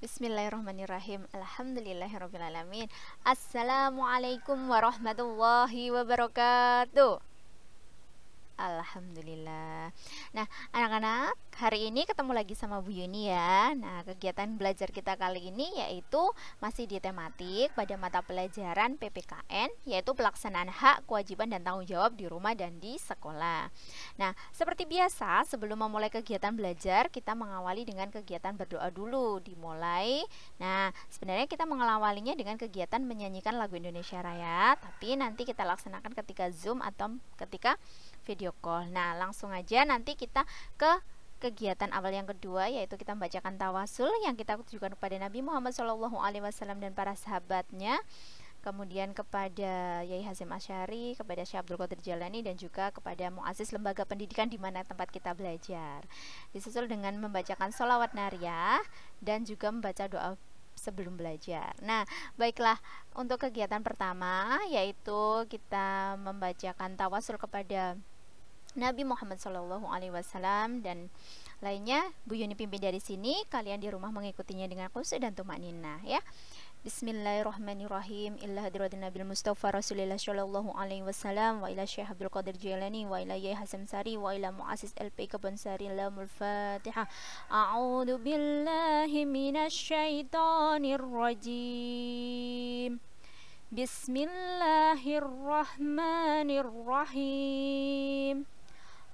Bismillahirrahmanirrahim Alhamdulillahirrahmanirrahim Assalamualaikum warahmatullahi wabarakatuh Alhamdulillah Nah anak-anak hari ini ketemu lagi sama Bu Yuni ya Nah kegiatan belajar kita kali ini yaitu masih di tematik pada mata pelajaran PPKN Yaitu pelaksanaan hak, kewajiban, dan tanggung jawab di rumah dan di sekolah Nah seperti biasa sebelum memulai kegiatan belajar kita mengawali dengan kegiatan berdoa dulu Dimulai Nah sebenarnya kita mengawalinya dengan kegiatan menyanyikan lagu Indonesia Raya Tapi nanti kita laksanakan ketika Zoom atau ketika video call. Nah, langsung aja nanti kita ke kegiatan awal yang kedua yaitu kita membacakan tawasul yang kita tujukan kepada Nabi Muhammad Shallallahu Alaihi Wasallam dan para sahabatnya kemudian kepada Yai Hasim Asyari, kepada Syekh Abdul Qadir Jalani dan juga kepada Muasis Lembaga Pendidikan di mana tempat kita belajar. Disusul dengan membacakan solawat nariah dan juga membaca doa sebelum belajar. Nah, baiklah untuk kegiatan pertama yaitu kita membacakan tawasul kepada Nabi Muhammad Shallallahu Alaihi Wasallam dan lainnya Bu Yuni pimpin dari sini kalian di rumah mengikutinya dengan khusyuk dan tuma nina ya Bismillahirrahmanirrahim illa hadratin Nabi mustafa rasulillah Shallallahu alaihi wasallam wa ila syekh Abdul Qadir Jailani wa ila Yai Hasan Sari wa ila muassis LP Kebun Sari La fatihah A'udhu billahi minasy syaithanir rajim Bismillahirrahmanirrahim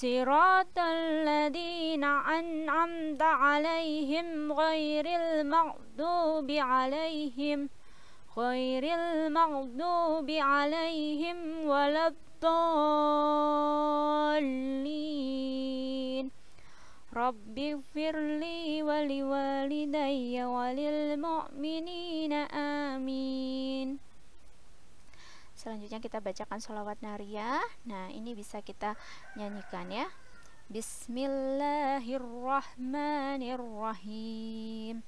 صراط الذين أنعمت عليهم غير المغضوب عليهم غير المغضوب عليهم ولا الضالين رب اغفر لي ولوالدي ولل Selanjutnya kita bacakan sholawat nariyah. Nah, ini bisa kita nyanyikan ya. Bismillahirrahmanirrahim.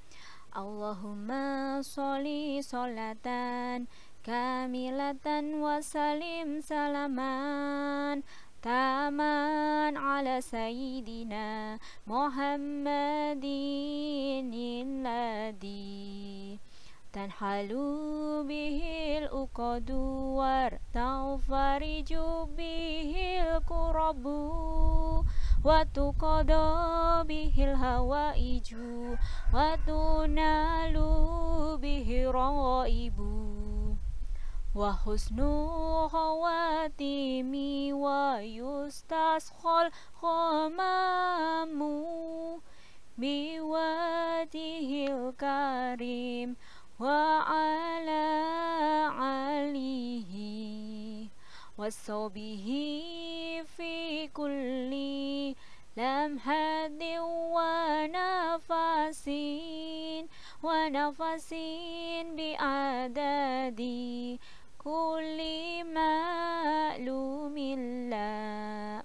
Allahumma sholli sholatan kamilatan wa salim salaman taman ala sayyidina Muhammadin illadhi تنحل به الأقد وتفرج به الكرب وتقضى به الهوائج وتنال به الرغائب وحسن خواتمي ويستسخى الخمام بواته الكريم وعلى آله وصحبه في كل لمحة ونفس ونفس بعدد كل معلوم الله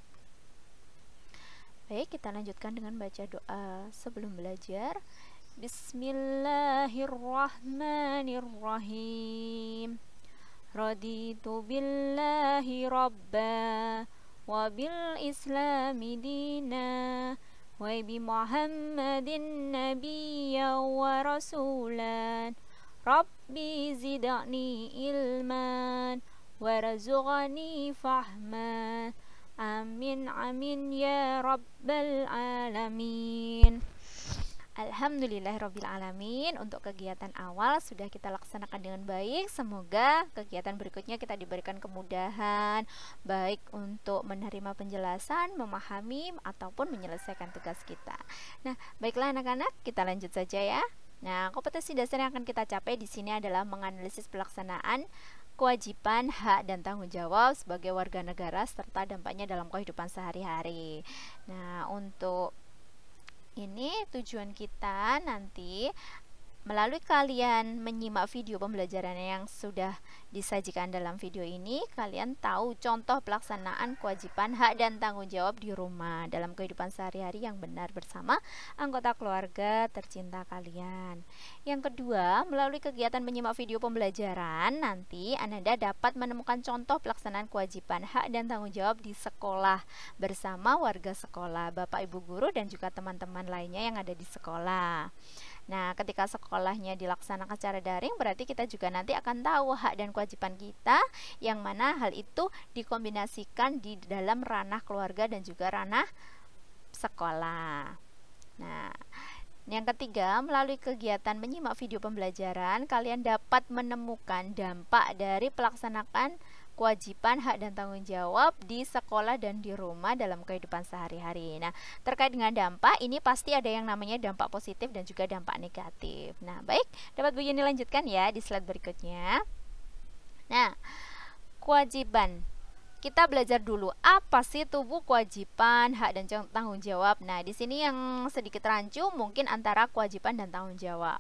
Baik, kita lanjutkan dengan baca doa sebelum belajar. بسم الله الرحمن الرحيم رضيت بالله ربا وبالإسلام دينا وبمحمد نبيا ورسولا ربي زدني علما ورزقني فهما آمين آمين يا رب العالمين Alhamdulillah Alamin Untuk kegiatan awal sudah kita laksanakan dengan baik Semoga kegiatan berikutnya kita diberikan kemudahan Baik untuk menerima penjelasan, memahami, ataupun menyelesaikan tugas kita Nah, baiklah anak-anak, kita lanjut saja ya Nah, kompetensi dasar yang akan kita capai di sini adalah menganalisis pelaksanaan kewajiban, hak, dan tanggung jawab sebagai warga negara serta dampaknya dalam kehidupan sehari-hari. Nah, untuk ini tujuan kita nanti Melalui kalian menyimak video pembelajaran yang sudah disajikan dalam video ini, kalian tahu contoh pelaksanaan kewajiban hak dan tanggung jawab di rumah dalam kehidupan sehari-hari yang benar bersama anggota keluarga tercinta kalian. Yang kedua, melalui kegiatan menyimak video pembelajaran, nanti Anda dapat menemukan contoh pelaksanaan kewajiban hak dan tanggung jawab di sekolah bersama warga sekolah, Bapak Ibu guru dan juga teman-teman lainnya yang ada di sekolah. Nah, ketika sekolahnya dilaksanakan secara daring, berarti kita juga nanti akan tahu hak dan kewajiban kita, yang mana hal itu dikombinasikan di dalam ranah keluarga dan juga ranah sekolah. Nah, yang ketiga, melalui kegiatan menyimak video pembelajaran, kalian dapat menemukan dampak dari pelaksanaan kewajiban, hak dan tanggung jawab di sekolah dan di rumah dalam kehidupan sehari-hari. Nah, terkait dengan dampak ini pasti ada yang namanya dampak positif dan juga dampak negatif. Nah, baik, dapat Bu Yuni lanjutkan ya di slide berikutnya. Nah, kewajiban kita belajar dulu apa sih tubuh kewajiban, hak dan tanggung jawab. Nah, di sini yang sedikit rancu mungkin antara kewajiban dan tanggung jawab.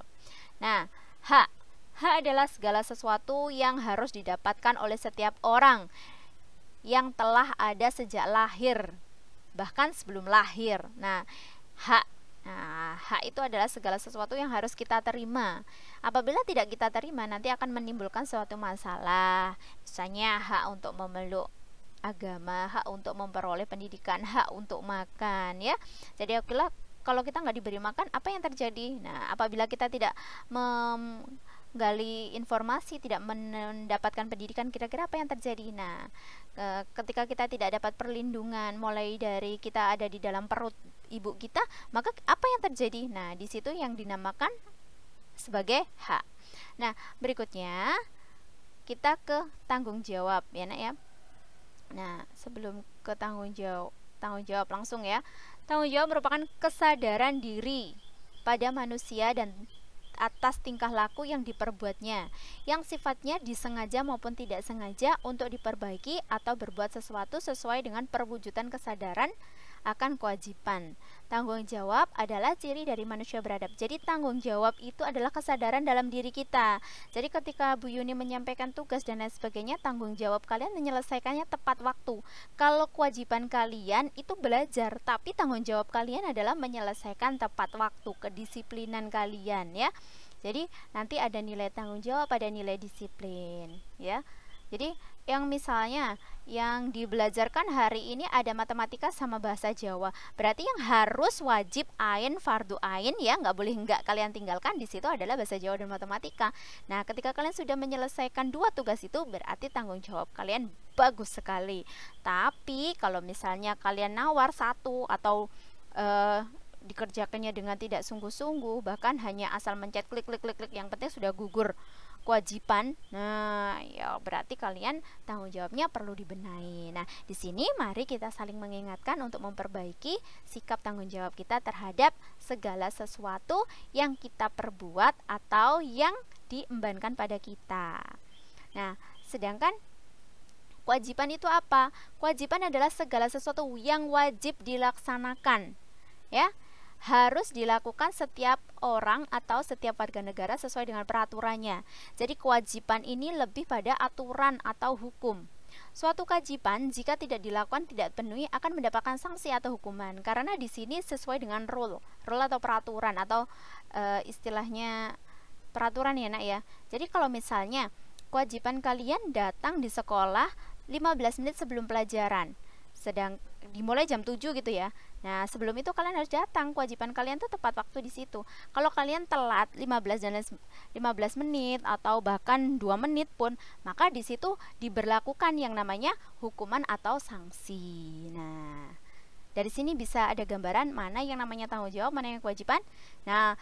Nah, hak Hak adalah segala sesuatu yang harus didapatkan oleh setiap orang yang telah ada sejak lahir, bahkan sebelum lahir. Nah, hak Nah, hak itu adalah segala sesuatu yang harus kita terima. Apabila tidak kita terima, nanti akan menimbulkan suatu masalah. Misalnya hak untuk memeluk agama, hak untuk memperoleh pendidikan, hak untuk makan, ya. Jadi okelah, kalau kita nggak diberi makan, apa yang terjadi? Nah, apabila kita tidak mem gali informasi, tidak mendapatkan pendidikan, kira-kira apa yang terjadi? Nah, e, ketika kita tidak dapat perlindungan, mulai dari kita ada di dalam perut ibu kita, maka apa yang terjadi? Nah, di situ yang dinamakan sebagai hak. Nah, berikutnya kita ke tanggung jawab, ya nak ya. Nah, sebelum ke tanggung jawab, tanggung jawab langsung ya. Tanggung jawab merupakan kesadaran diri pada manusia dan atas tingkah laku yang diperbuatnya, yang sifatnya disengaja maupun tidak sengaja untuk diperbaiki atau berbuat sesuatu sesuai dengan perwujudan kesadaran akan kewajiban. Tanggung jawab adalah ciri dari manusia beradab. Jadi tanggung jawab itu adalah kesadaran dalam diri kita. Jadi ketika Bu Yuni menyampaikan tugas dan lain sebagainya, tanggung jawab kalian menyelesaikannya tepat waktu. Kalau kewajiban kalian itu belajar, tapi tanggung jawab kalian adalah menyelesaikan tepat waktu, kedisiplinan kalian ya. Jadi nanti ada nilai tanggung jawab, ada nilai disiplin ya. Jadi yang misalnya yang dibelajarkan hari ini ada matematika sama bahasa Jawa. Berarti yang harus wajib ain fardu ain ya, nggak boleh nggak kalian tinggalkan di situ adalah bahasa Jawa dan matematika. Nah, ketika kalian sudah menyelesaikan dua tugas itu berarti tanggung jawab kalian bagus sekali. Tapi kalau misalnya kalian nawar satu atau uh, dikerjakannya dengan tidak sungguh-sungguh bahkan hanya asal mencet klik klik klik klik yang penting sudah gugur kewajiban. Nah, ya berarti kalian tanggung jawabnya perlu dibenahi. Nah, di sini mari kita saling mengingatkan untuk memperbaiki sikap tanggung jawab kita terhadap segala sesuatu yang kita perbuat atau yang diembankan pada kita. Nah, sedangkan kewajiban itu apa? Kewajiban adalah segala sesuatu yang wajib dilaksanakan. Ya, harus dilakukan setiap orang atau setiap warga negara sesuai dengan peraturannya. Jadi kewajiban ini lebih pada aturan atau hukum. Suatu kewajiban jika tidak dilakukan tidak penuhi akan mendapatkan sanksi atau hukuman karena di sini sesuai dengan rule, rule atau peraturan atau e, istilahnya peraturan ya nak ya. Jadi kalau misalnya kewajiban kalian datang di sekolah 15 menit sebelum pelajaran. Sedang dimulai jam 7 gitu ya. Nah, sebelum itu kalian harus datang. Kewajiban kalian tuh tepat waktu di situ. Kalau kalian telat 15 dan 15 menit atau bahkan 2 menit pun, maka di situ diberlakukan yang namanya hukuman atau sanksi. Nah, dari sini bisa ada gambaran mana yang namanya tanggung jawab, mana yang kewajiban. Nah,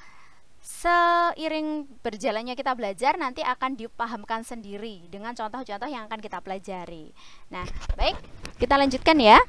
seiring berjalannya kita belajar nanti akan dipahamkan sendiri dengan contoh-contoh yang akan kita pelajari. Nah, baik, kita lanjutkan ya.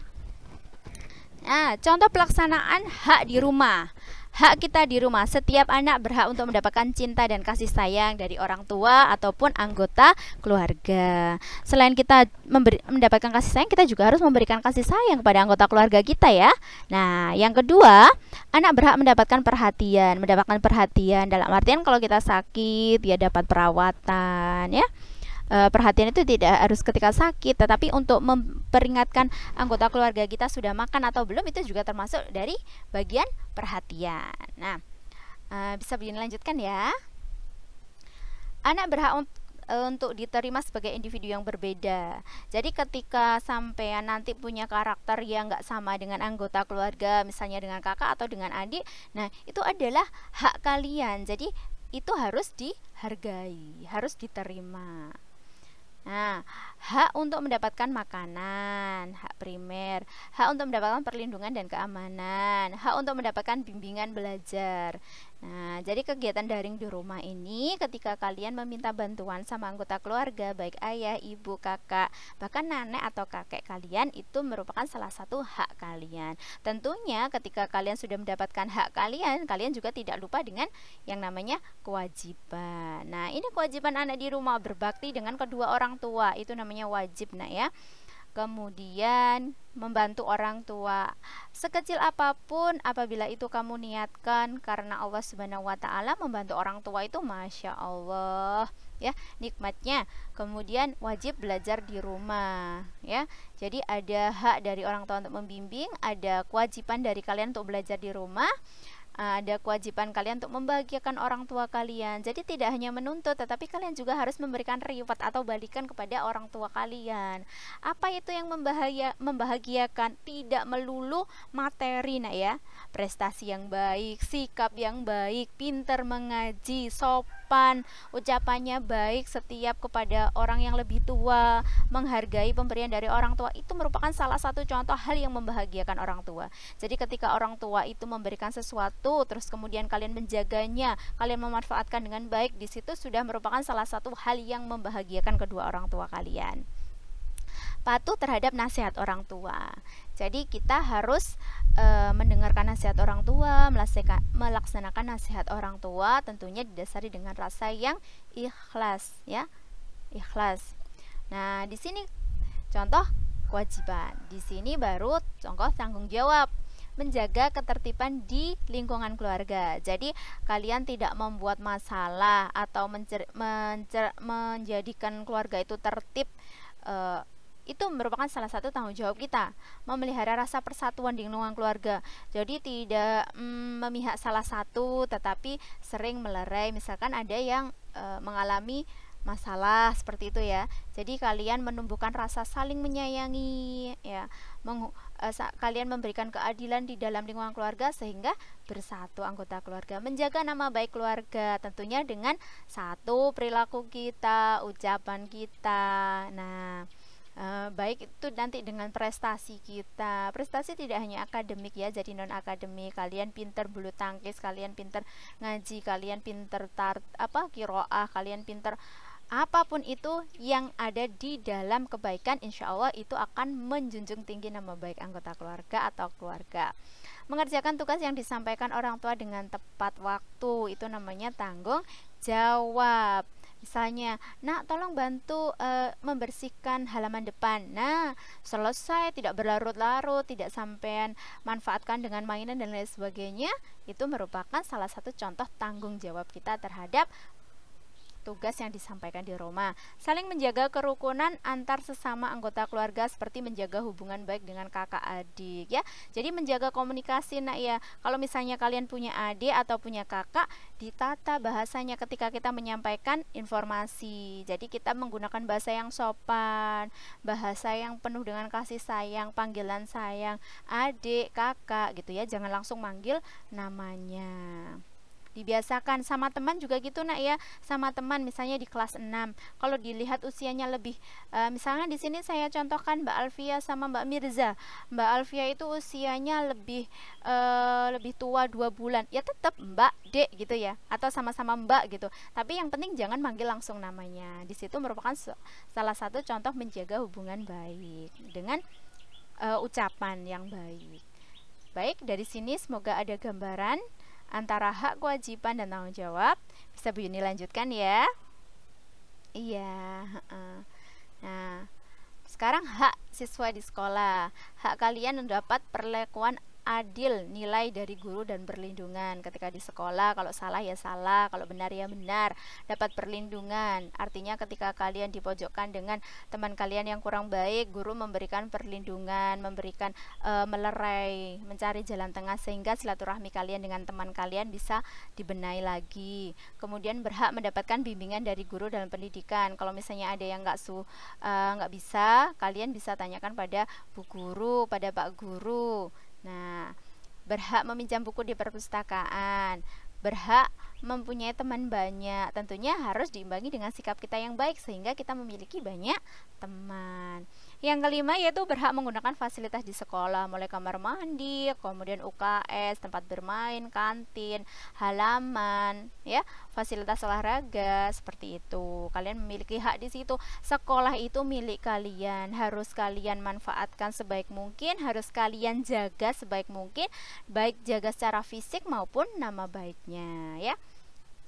Nah, contoh pelaksanaan hak di rumah. Hak kita di rumah, setiap anak berhak untuk mendapatkan cinta dan kasih sayang dari orang tua ataupun anggota keluarga. Selain kita memberi, mendapatkan kasih sayang, kita juga harus memberikan kasih sayang kepada anggota keluarga kita ya. Nah, yang kedua, anak berhak mendapatkan perhatian, mendapatkan perhatian dalam artian kalau kita sakit, dia dapat perawatan ya. Eh, perhatian itu tidak harus ketika sakit, tetapi untuk memperingatkan anggota keluarga kita sudah makan atau belum itu juga termasuk dari bagian perhatian. Nah, uh, bisa lanjutkan ya. Anak berhak eh, untuk diterima sebagai individu yang berbeda. Jadi ketika sampean nanti punya karakter yang nggak sama dengan anggota keluarga, misalnya dengan kakak atau dengan adik, nah itu adalah hak kalian. Jadi itu harus dihargai, harus diterima. Nah, hak untuk mendapatkan makanan, hak primer, hak untuk mendapatkan perlindungan dan keamanan, hak untuk mendapatkan bimbingan belajar. Nah, jadi kegiatan daring di rumah ini ketika kalian meminta bantuan sama anggota keluarga, baik ayah, ibu, kakak, bahkan nenek atau kakek kalian itu merupakan salah satu hak kalian. Tentunya ketika kalian sudah mendapatkan hak kalian, kalian juga tidak lupa dengan yang namanya kewajiban. Nah, ini kewajiban anak di rumah berbakti dengan kedua orang tua, itu namanya wajib, Nak ya kemudian membantu orang tua. Sekecil apapun apabila itu kamu niatkan karena Allah Subhanahu wa taala membantu orang tua itu Masya Allah ya nikmatnya kemudian wajib belajar di rumah ya jadi ada hak dari orang tua untuk membimbing ada kewajiban dari kalian untuk belajar di rumah ada kewajiban kalian untuk membahagiakan orang tua kalian. Jadi tidak hanya menuntut, tetapi kalian juga harus memberikan reward atau balikan kepada orang tua kalian. Apa itu yang membahaya membahagiakan? Tidak melulu materi, nah ya. Prestasi yang baik, sikap yang baik, pinter mengaji, sopan sopan, ucapannya baik setiap kepada orang yang lebih tua, menghargai pemberian dari orang tua itu merupakan salah satu contoh hal yang membahagiakan orang tua. Jadi ketika orang tua itu memberikan sesuatu terus kemudian kalian menjaganya, kalian memanfaatkan dengan baik di situ sudah merupakan salah satu hal yang membahagiakan kedua orang tua kalian patuh terhadap nasihat orang tua. Jadi kita harus e, mendengarkan nasihat orang tua, melaksanakan nasihat orang tua, tentunya didasari dengan rasa yang ikhlas, ya, ikhlas. Nah di sini contoh kewajiban, di sini baru contoh tanggung jawab menjaga ketertiban di lingkungan keluarga. Jadi, kalian tidak membuat masalah atau mencer mencer menjadikan keluarga itu tertib e, itu merupakan salah satu tanggung jawab kita memelihara rasa persatuan di lingkungan keluarga jadi tidak mm, memihak salah satu tetapi sering melerai misalkan ada yang e, mengalami masalah seperti itu ya jadi kalian menumbuhkan rasa saling menyayangi ya Meng, e, sa, kalian memberikan keadilan di dalam lingkungan keluarga sehingga bersatu anggota keluarga menjaga nama baik keluarga tentunya dengan satu perilaku kita ucapan kita nah Eh, baik itu nanti dengan prestasi kita prestasi tidak hanya akademik ya jadi non akademik kalian pinter bulu tangkis kalian pinter ngaji kalian pinter tar apa kiroah kalian pinter apapun itu yang ada di dalam kebaikan insya Allah itu akan menjunjung tinggi nama baik anggota keluarga atau keluarga mengerjakan tugas yang disampaikan orang tua dengan tepat waktu itu namanya tanggung jawab Misalnya, nak tolong bantu e, membersihkan halaman depan. Nah, selesai tidak berlarut-larut, tidak sampean manfaatkan dengan mainan dan lain sebagainya, itu merupakan salah satu contoh tanggung jawab kita terhadap tugas yang disampaikan di Roma. Saling menjaga kerukunan antar sesama anggota keluarga seperti menjaga hubungan baik dengan kakak adik ya. Jadi menjaga komunikasi nak ya. Kalau misalnya kalian punya adik atau punya kakak, ditata bahasanya ketika kita menyampaikan informasi. Jadi kita menggunakan bahasa yang sopan, bahasa yang penuh dengan kasih sayang, panggilan sayang, adik, kakak gitu ya. Jangan langsung manggil namanya dibiasakan sama teman juga gitu nak ya sama teman misalnya di kelas 6 kalau dilihat usianya lebih e, misalnya di sini saya contohkan Mbak Alfia sama Mbak Mirza Mbak Alfia itu usianya lebih e, lebih tua dua bulan ya tetap Mbak Dek gitu ya atau sama-sama Mbak gitu tapi yang penting jangan manggil langsung namanya di situ merupakan salah satu contoh menjaga hubungan baik dengan e, ucapan yang baik baik dari sini semoga ada gambaran antara hak kewajiban dan tanggung jawab. Bisa Bu Yuni lanjutkan ya? Iya. nah, sekarang hak siswa di sekolah. Hak kalian mendapat perlakuan adil nilai dari guru dan perlindungan ketika di sekolah kalau salah ya salah kalau benar ya benar dapat perlindungan artinya ketika kalian dipojokkan dengan teman kalian yang kurang baik guru memberikan perlindungan memberikan e, melerai mencari jalan tengah sehingga silaturahmi kalian dengan teman kalian bisa dibenahi lagi kemudian berhak mendapatkan bimbingan dari guru dalam pendidikan kalau misalnya ada yang nggak su eh, nggak e, bisa kalian bisa tanyakan pada bu guru pada pak guru Nah, berhak meminjam buku di perpustakaan, berhak mempunyai teman banyak. Tentunya harus diimbangi dengan sikap kita yang baik sehingga kita memiliki banyak teman. Yang kelima yaitu berhak menggunakan fasilitas di sekolah mulai kamar mandi, kemudian UKS, tempat bermain, kantin, halaman, ya, fasilitas olahraga seperti itu. Kalian memiliki hak di situ. Sekolah itu milik kalian, harus kalian manfaatkan sebaik mungkin, harus kalian jaga sebaik mungkin, baik jaga secara fisik maupun nama baiknya, ya.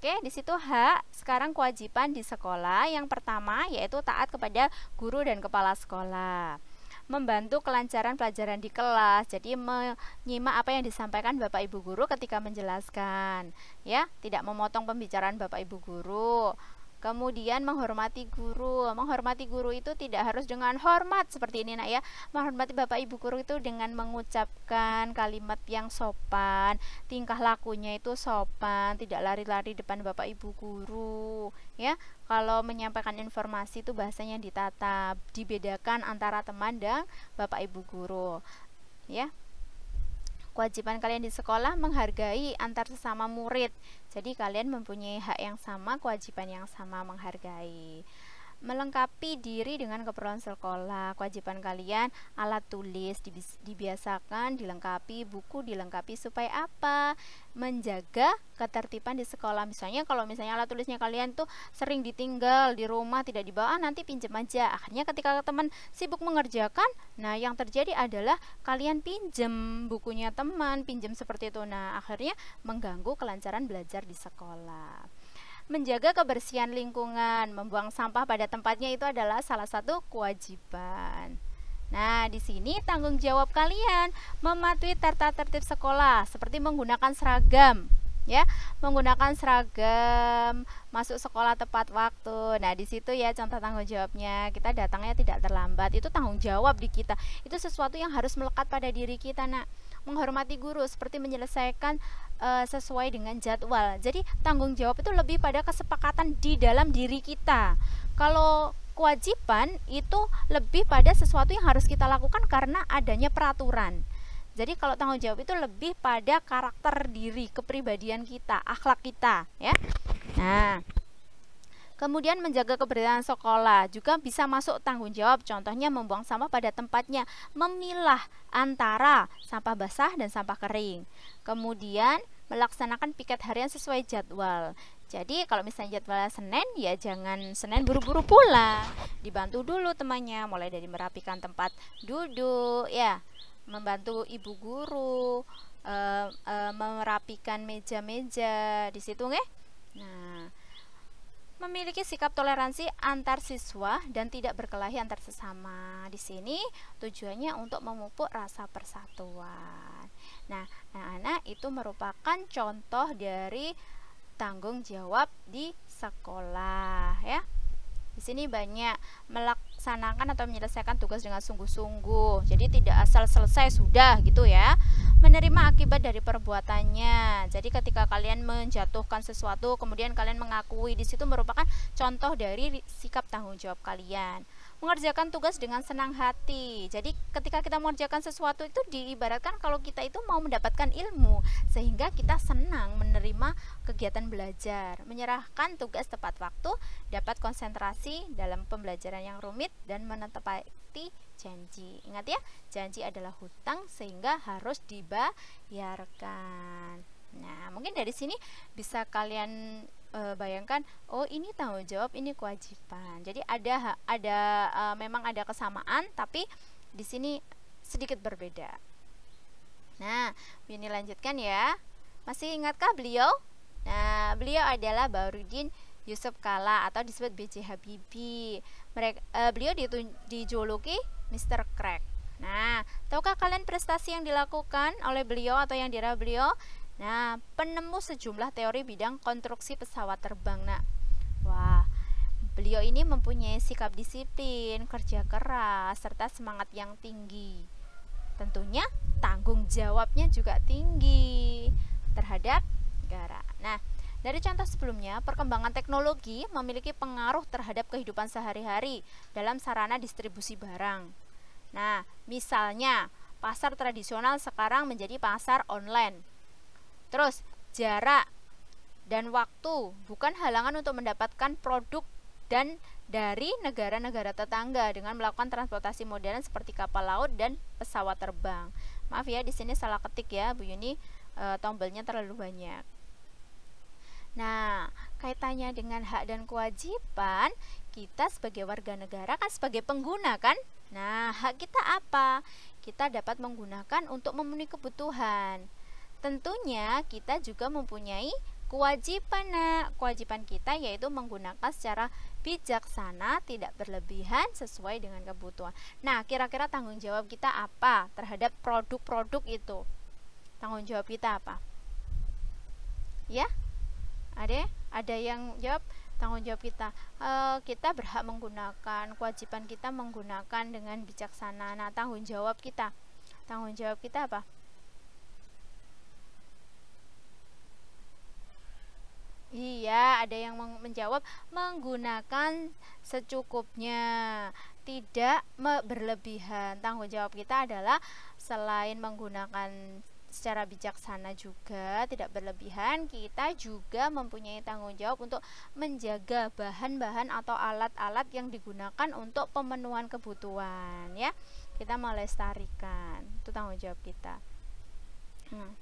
Oke, di situ hak sekarang kewajiban di sekolah yang pertama yaitu taat kepada guru dan kepala sekolah membantu kelancaran pelajaran di kelas. Jadi menyimak apa yang disampaikan Bapak Ibu guru ketika menjelaskan, ya, tidak memotong pembicaraan Bapak Ibu guru. Kemudian menghormati guru. Menghormati guru itu tidak harus dengan hormat seperti ini nak ya. Menghormati bapak ibu guru itu dengan mengucapkan kalimat yang sopan, tingkah lakunya itu sopan, tidak lari-lari depan bapak ibu guru, ya. Kalau menyampaikan informasi itu bahasanya ditata, dibedakan antara teman dan bapak ibu guru. Ya. Kewajiban kalian di sekolah menghargai antar sesama murid. Jadi kalian mempunyai hak yang sama, kewajiban yang sama menghargai melengkapi diri dengan keperluan sekolah kewajiban kalian alat tulis dibiasakan dilengkapi buku dilengkapi supaya apa menjaga ketertiban di sekolah misalnya kalau misalnya alat tulisnya kalian tuh sering ditinggal di rumah tidak dibawa ah, nanti pinjam aja akhirnya ketika teman sibuk mengerjakan nah yang terjadi adalah kalian pinjam bukunya teman pinjam seperti itu nah akhirnya mengganggu kelancaran belajar di sekolah menjaga kebersihan lingkungan, membuang sampah pada tempatnya itu adalah salah satu kewajiban. Nah, di sini tanggung jawab kalian mematuhi tata tertib sekolah seperti menggunakan seragam, ya menggunakan seragam masuk sekolah tepat waktu nah di situ ya contoh tanggung jawabnya kita datangnya tidak terlambat itu tanggung jawab di kita itu sesuatu yang harus melekat pada diri kita nak menghormati guru seperti menyelesaikan uh, sesuai dengan jadwal jadi tanggung jawab itu lebih pada kesepakatan di dalam diri kita kalau kewajiban itu lebih pada sesuatu yang harus kita lakukan karena adanya peraturan jadi kalau tanggung jawab itu lebih pada karakter diri, kepribadian kita, akhlak kita, ya. Nah, Kemudian menjaga keberadaan sekolah juga bisa masuk tanggung jawab. Contohnya membuang sampah pada tempatnya, memilah antara sampah basah dan sampah kering. Kemudian melaksanakan piket harian sesuai jadwal. Jadi kalau misalnya jadwalnya Senin, ya jangan Senin buru-buru pulang. Dibantu dulu temannya, mulai dari merapikan tempat duduk, ya membantu ibu guru e, e, merapikan meja-meja di situ nge? nah memiliki sikap toleransi antar siswa dan tidak berkelahi antar sesama. Di sini tujuannya untuk memupuk rasa persatuan. Nah, anak-anak itu merupakan contoh dari tanggung jawab di sekolah ya. Di sini banyak melaksanakan atau menyelesaikan tugas dengan sungguh-sungguh. Jadi tidak asal selesai sudah gitu ya. Menerima akibat dari perbuatannya. Jadi ketika kalian menjatuhkan sesuatu kemudian kalian mengakui di situ merupakan contoh dari sikap tanggung jawab kalian mengerjakan tugas dengan senang hati. Jadi ketika kita mengerjakan sesuatu itu diibaratkan kalau kita itu mau mendapatkan ilmu sehingga kita senang menerima kegiatan belajar, menyerahkan tugas tepat waktu, dapat konsentrasi dalam pembelajaran yang rumit dan menepati janji. Ingat ya, janji adalah hutang sehingga harus dibayarkan. Nah, mungkin dari sini bisa kalian e, bayangkan oh ini tanggung jawab ini kewajiban jadi ada ada e, memang ada kesamaan tapi di sini sedikit berbeda nah ini lanjutkan ya masih ingatkah beliau nah beliau adalah Baurudin Yusuf Kala atau disebut BJ Habibie mereka e, eh, beliau dijuluki Mr. Crack Nah, tahukah kalian prestasi yang dilakukan oleh beliau atau yang diraih beliau? Nah, penemu sejumlah teori bidang konstruksi pesawat terbang, Nak. Wah, beliau ini mempunyai sikap disiplin, kerja keras, serta semangat yang tinggi. Tentunya tanggung jawabnya juga tinggi terhadap negara. Nah, dari contoh sebelumnya, perkembangan teknologi memiliki pengaruh terhadap kehidupan sehari-hari dalam sarana distribusi barang. Nah, misalnya pasar tradisional sekarang menjadi pasar online Terus jarak dan waktu bukan halangan untuk mendapatkan produk dan dari negara-negara tetangga dengan melakukan transportasi modern seperti kapal laut dan pesawat terbang. Maaf ya, di sini salah ketik ya, Bu Yuni, e, tombolnya terlalu banyak. Nah, kaitannya dengan hak dan kewajiban, kita sebagai warga negara kan sebagai pengguna kan? Nah, hak kita apa? Kita dapat menggunakan untuk memenuhi kebutuhan Tentunya kita juga mempunyai kewajiban nak. Kewajiban kita yaitu menggunakan secara bijaksana, tidak berlebihan sesuai dengan kebutuhan. Nah, kira-kira tanggung jawab kita apa terhadap produk-produk itu? Tanggung jawab kita apa? Ya? Ada ada yang jawab tanggung jawab kita. E, kita berhak menggunakan kewajiban kita menggunakan dengan bijaksana. Nah, tanggung jawab kita. Tanggung jawab kita apa? Iya, ada yang menjawab menggunakan secukupnya, tidak berlebihan. Tanggung jawab kita adalah selain menggunakan secara bijaksana juga tidak berlebihan, kita juga mempunyai tanggung jawab untuk menjaga bahan-bahan atau alat-alat yang digunakan untuk pemenuhan kebutuhan ya. Kita melestarikan. Itu tanggung jawab kita. Hmm.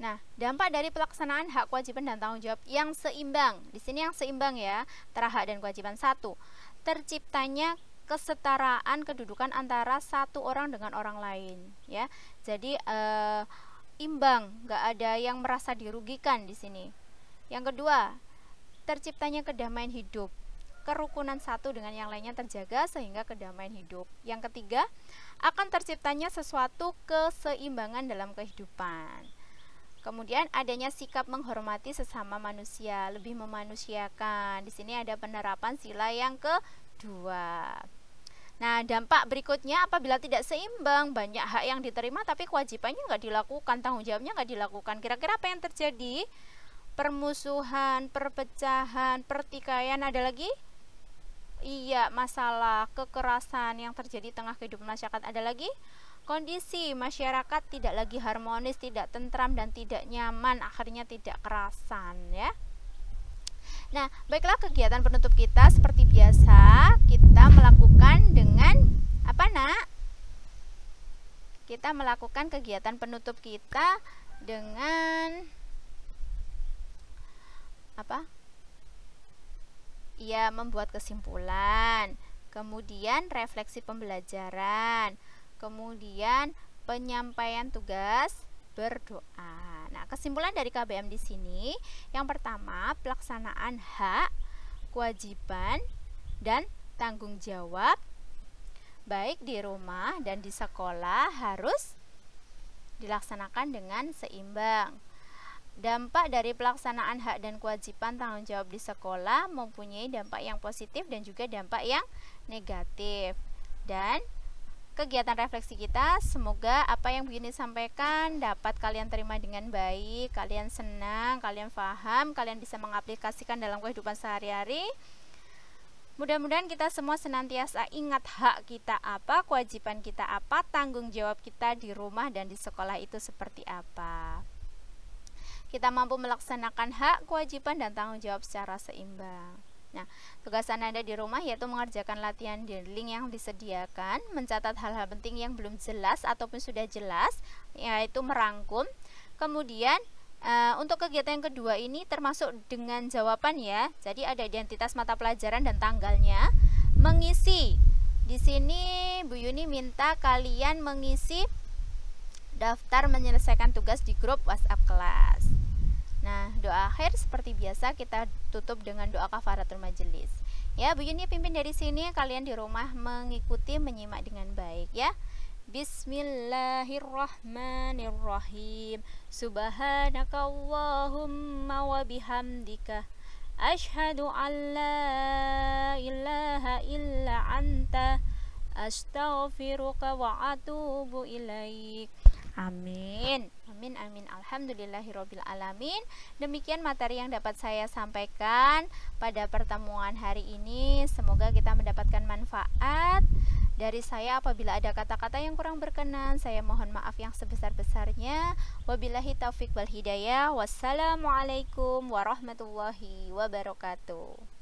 Nah, dampak dari pelaksanaan hak kewajiban dan tanggung jawab yang seimbang. Di sini yang seimbang ya, antara hak dan kewajiban satu. Terciptanya kesetaraan kedudukan antara satu orang dengan orang lain, ya. Jadi eh, imbang, nggak ada yang merasa dirugikan di sini. Yang kedua, terciptanya kedamaian hidup. Kerukunan satu dengan yang lainnya terjaga sehingga kedamaian hidup. Yang ketiga, akan terciptanya sesuatu keseimbangan dalam kehidupan. Kemudian adanya sikap menghormati sesama manusia, lebih memanusiakan. Di sini ada penerapan sila yang kedua. Nah, dampak berikutnya apabila tidak seimbang, banyak hak yang diterima tapi kewajibannya nggak dilakukan, tanggung jawabnya nggak dilakukan. Kira-kira apa yang terjadi? Permusuhan, perpecahan, pertikaian, ada lagi? Iya, masalah kekerasan yang terjadi tengah kehidupan masyarakat ada lagi? kondisi masyarakat tidak lagi harmonis, tidak tentram dan tidak nyaman, akhirnya tidak kerasan ya. Nah, baiklah kegiatan penutup kita seperti biasa kita melakukan dengan apa nak? Kita melakukan kegiatan penutup kita dengan apa? Ya, membuat kesimpulan. Kemudian refleksi pembelajaran kemudian penyampaian tugas berdoa. Nah, kesimpulan dari KBM di sini, yang pertama pelaksanaan hak, kewajiban, dan tanggung jawab baik di rumah dan di sekolah harus dilaksanakan dengan seimbang. Dampak dari pelaksanaan hak dan kewajiban tanggung jawab di sekolah mempunyai dampak yang positif dan juga dampak yang negatif. Dan kegiatan refleksi kita. Semoga apa yang begini sampaikan dapat kalian terima dengan baik, kalian senang, kalian paham, kalian bisa mengaplikasikan dalam kehidupan sehari-hari. Mudah-mudahan kita semua senantiasa ingat hak kita apa, kewajiban kita apa, tanggung jawab kita di rumah dan di sekolah itu seperti apa. Kita mampu melaksanakan hak, kewajiban, dan tanggung jawab secara seimbang. Nah, tugas Anda di rumah yaitu mengerjakan latihan journaling yang disediakan, mencatat hal-hal penting yang belum jelas ataupun sudah jelas, yaitu merangkum. Kemudian Uh, untuk kegiatan yang kedua ini termasuk dengan jawaban ya. Jadi ada identitas mata pelajaran dan tanggalnya. Mengisi. Di sini Bu Yuni minta kalian mengisi daftar menyelesaikan tugas di grup WhatsApp kelas. Nah, doa akhir seperti biasa kita tutup dengan doa kafaratul majelis. Ya, begini pimpin dari sini kalian di rumah mengikuti menyimak dengan baik ya. Bismillahirrahmanirrahim. Subhanakallahumma wa bihamdika asyhadu an la ilaha illa anta astaghfiruka wa atubu ilaik. Amin. Amin amin alhamdulillahirabbil alamin. Demikian materi yang dapat saya sampaikan pada pertemuan hari ini. Semoga kita mendapatkan manfaat. Dari saya apabila ada kata-kata yang kurang berkenan, saya mohon maaf yang sebesar-besarnya. Wabillahi taufik wal hidayah. Wassalamualaikum warahmatullahi wabarakatuh.